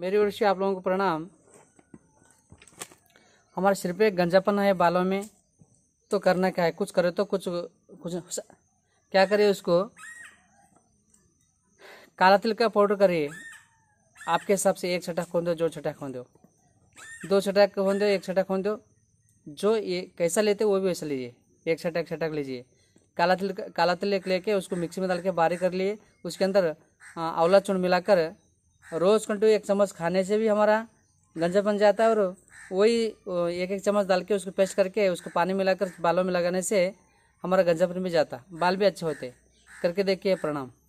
मेरी ओर से आप लोगों को प्रणाम हमारे सिर पे गंजापन है बालों में तो करना क्या है कुछ करे तो कुछ कुछ क्या करिए उसको काला तिल का पाउडर करिए आपके हिसाब से एक छटा खोन दो जो छटा खोद दो दो छटा खोन दो एक छटा खोन दो जो ये कैसा लेते वो भी वैसा लीजिए एक छटा एक छटा लीजिए काला तिल काला तिल लेके उसको मिक्सी में डाल के बारी कर लिए उसके अंदर हाँ, आंवला चूर्ण मिलाकर रोज़ कंटू एक चम्मच खाने से भी हमारा गंजा बन जाता है और वही एक एक चम्मच डाल के उसको पेस्ट करके उसको पानी मिलाकर बालों में लगाने से हमारा गंजापन भी जाता बाल भी अच्छे होते करके देखिए प्रणाम